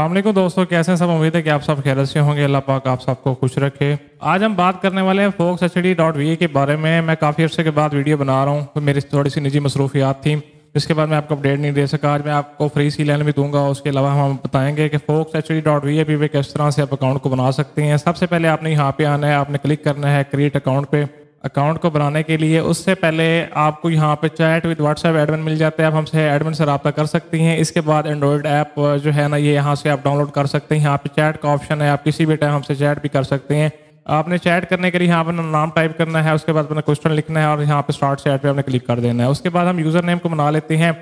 अलैक् दोस्तों कैसे हैं सब उम्मीद है कि आप सब खैर से होंगे अल्लाह पाक आप सबको खुश रखे आज हम बात करने वाले हैं Fox H D dot V के बारे में मैं काफ़ी अर्से के बाद वीडियो बना रहा हूँ तो मेरी थोड़ी सी निजी मसरूफियात थी इसके बाद मैं आपको अपडेट नहीं दे सका आज मैं आपको फ्री सी लाइन भी दूंगा उसके अलावा हम बताएंगे कि Fox H D dot V पे किस तरह से आप अकाउंट को बना सकते हैं सबसे पहले आपने यहाँ पे आना है आपने क्लिक करना है क्रिएट अकाउंट पे अकाउंट को बनाने के लिए उससे पहले आपको यहाँ पे चैट विद व्हाट्सएप एडमिन मिल जाता है आप हमसे एडमिन से रबा कर सकती हैं इसके बाद एंड्रॉयड ऐप जो है ना ये यहाँ से आप डाउनलोड कर सकते हैं यहाँ पे चैट का ऑप्शन है आप किसी भी टाइम हमसे चैट भी कर सकते हैं आपने चैट करने के लिए यहाँ अपना नाम टाइप करना है उसके बाद अपना क्वेश्चन लिखना है और यहाँ पे स्टार्ट चैट पर आपने क्लिक कर देना है उसके बाद हम यूज़र नेम को बना लेते हैं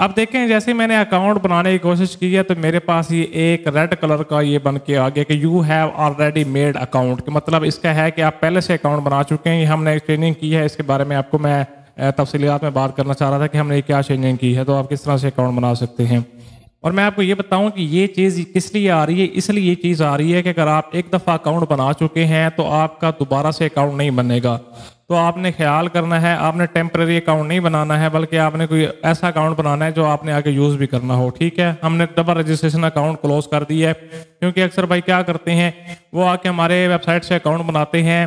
अब देखें जैसे मैंने अकाउंट बनाने की कोशिश की है तो मेरे पास ये एक रेड कलर का ये बन के आ गया कि you have already made account मतलब इसका है कि आप पहले से अकाउंट बना चुके हैं हमने ट्रेनिंग की है इसके बारे में आपको मैं तफसीत में बात करना चाह रहा था कि हमने क्या चेंजिंग की है तो आप किस तरह से अकाउंट बना सकते हैं और मैं आपको ये बताऊं कि ये चीज़ किस लिए आ रही है इसलिए ये चीज़ आ रही है कि अगर आप एक दफ़ा अकाउंट बना चुके हैं तो आपका दोबारा से अकाउंट नहीं बनेगा तो आपने ख्याल करना है आपने टेम्प्रेरी अकाउंट नहीं बनाना है बल्कि आपने कोई ऐसा अकाउंट बनाना है जो आपने आगे यूज़ भी करना हो ठीक है हमने डबल रजिस्ट्रेशन अकाउंट क्लोज कर दिया है क्योंकि अक्सर भाई क्या करते हैं वो आके हमारे वेबसाइट से अकाउंट बनाते हैं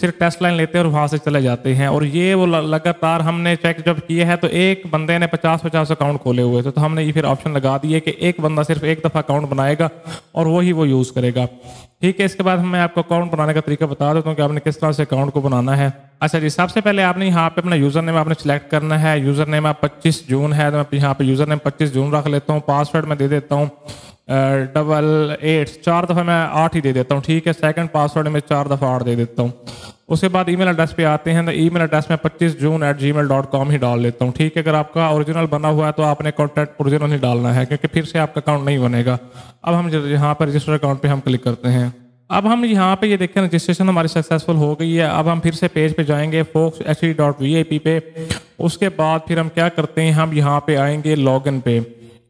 सिर्फ टेस्ट लाइन लेते हैं और वहाँ से चले जाते हैं और ये वो लगातार हमने चेक जब किया है तो एक बंदे ने पचास पचास अकाउंट खोले हुए थे तो, तो हमने ये फिर ऑप्शन लगा दिए कि एक बंदा सिर्फ एक दफ़ा अकाउंट बनाएगा और वही वो, वो यूज़ करेगा ठीक है इसके बाद मैं आपको अकाउंट बनाने का तरीका बता देता हूँ कि आपने किस तरह से अकाउंट को बनाना है अच्छा जी सबसे पहले आपने यहाँ पे अपना यूज़र नेम आपने सेलेक्ट करना है यूज़र नेम आप 25 जून है तो मैं यहाँ पे यूज़र नेम 25 जून रख लेता हूँ पासवर्ड मैं दे देता हूँ डबल एट चार दफ़ा मैं आठ ही दे देता हूँ ठीक है सेकंड पासवर्ड में चार दफ़ा आठ दे देता हूँ उसके बाद ईमेल एड्रेस पे आते हैं तो ईमेल एड्रेस में पच्चीस जून at gmail dot com ही डाल लेता हूँ ठीक है अगर आपका ओरिजिनल बना हुआ है तो आपने कॉन्टैक्ट ओरिजिनल ही डालना है क्योंकि फिर से आपका अकाउंट नहीं बनेगा अब हम यहाँ पर रजिस्टर अकाउंट पर हम क्लिक करते हैं अब हम यहाँ पे ये देखें रजिस्ट्रेशन हमारी सक्सेसफुल हो गई है अब हम फिर से पेज पे जाएंगे Fox H dot V I P पे उसके बाद फिर हम क्या करते हैं हम यहाँ पे आएंगे लॉगिन पे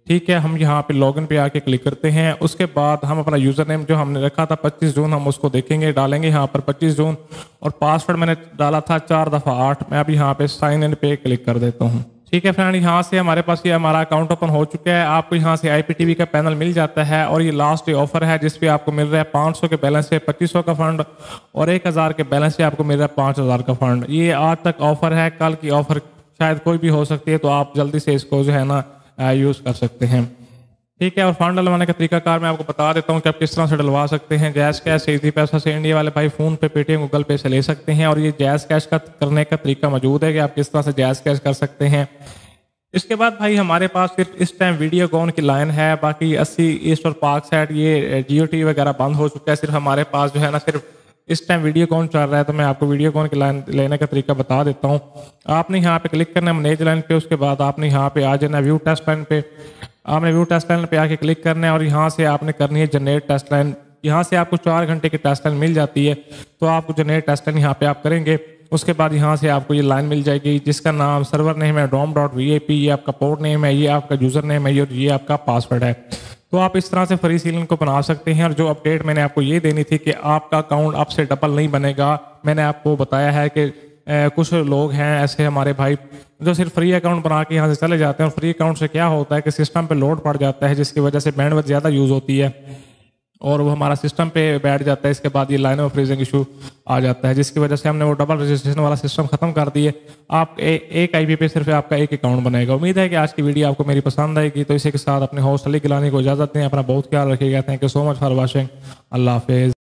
ठीक है हम यहाँ पे लॉगिन पे आके क्लिक करते हैं उसके बाद हम अपना यूज़र नेम जो हमने रखा था 25 जून हम उसको देखेंगे डालेंगे यहाँ पर 25 जून और पासवर्ड मैंने डाला था चार दफ़ा आठ मैं अभी यहाँ पे साइन इन पे क्लिक कर देता हूँ ठीक है फ्रेंड यहाँ से हमारे पास ये हमारा अकाउंट ओपन हो चुका है आपको यहाँ से आईपीटीवी का पैनल मिल जाता है और ये लास्ट डे ऑफर है जिसपे आपको मिल रहा है पाँच सौ के बैलेंस से पच्चीस सौ का फंड और एक हज़ार के बैलेंस से आपको मिल रहा है पाँच हज़ार का फंड ये आज तक ऑफर है कल की ऑफर शायद कोई भी हो सकती है तो आप जल्दी से इसको जो है ना यूज़ कर सकते हैं ठीक है और फंड डलवाने का तरीकाकार मैं आपको बता देता हूँ कि आप किस तरह से डलवा सकते हैं जैस कैश इजी पैसा से इंडिया वाले भाई फ़ोन पे पेटीएम गूगल पे से ले सकते हैं और ये जैस कैश का करने का तरीका मौजूद है कि आप किस तरह से जैस कैश कर सकते हैं इसके बाद भाई हमारे पास सिर्फ इस टाइम वीडियो कॉन की लाइन है बाकी अस्सी ईस्ट और पार्क साइड ये जियो टी वगैरह बंद हो चुका है सिर्फ हमारे पास जो है ना सिर्फ इस टाइम वीडियो कॉन चल रहा है तो मैं आपको वीडियो कॉन के लाइन लेने का तरीका बता देता हूँ आपने यहाँ पे क्लिक करना है मनेज लाइन पे उसके बाद आपने यहाँ पे आ जाना व्यू टेस्ट लाइन पे आपने व्यू टेस्ट लाइन पे आके क्लिक करना है और यहाँ से आपने करनी है जनरेट टेस्ट लाइन यहाँ से आपको चार घंटे की टेस्ट लाइन मिल जाती है तो आपको जनरेट टेस्ट लाइन यहाँ पे आप करेंगे उसके बाद यहाँ से आपको ये लाइन मिल जाएगी जिसका नाम सर्वर नेम है डॉम डॉट वी ये आपका पोर्ट नेम है ये आपका यूज़र नेम है और ये आपका पासवर्ड है तो आप इस तरह से फ्री सीलन को बना सकते हैं और जो अपडेट मैंने आपको ये देनी थी कि आपका अकाउंट आपसे डबल नहीं बनेगा मैंने आपको बताया है कि ए, कुछ लोग हैं ऐसे हमारे भाई जो सिर्फ फ्री अकाउंट बना के यहाँ से चले जाते हैं और फ्री अकाउंट से क्या होता है कि सिस्टम पर लोड पड़ जाता है जिसकी वजह से बैंडविड्थ ज़्यादा यूज़ होती है और वो हमारा सिस्टम पे बैठ जाता है इसके बाद ये लाइन ऑफ रीजनिंग इशू आ जाता है जिसकी वजह से हमने वो डबल रजिस्ट्रेशन वाला सिस्टम खत्म कर दिए आप ए, एक आईपी पे सिर्फ आपका एक अकाउंट बनेगा उम्मीद है कि आज की वीडियो आपको मेरी पसंद आएगी तो इसी के साथ अपने हौसले गिलाने को इजाज़त दें अपना बहुत ख्याल रखिएगा thank you so much for watching अल्लाह हाफिज़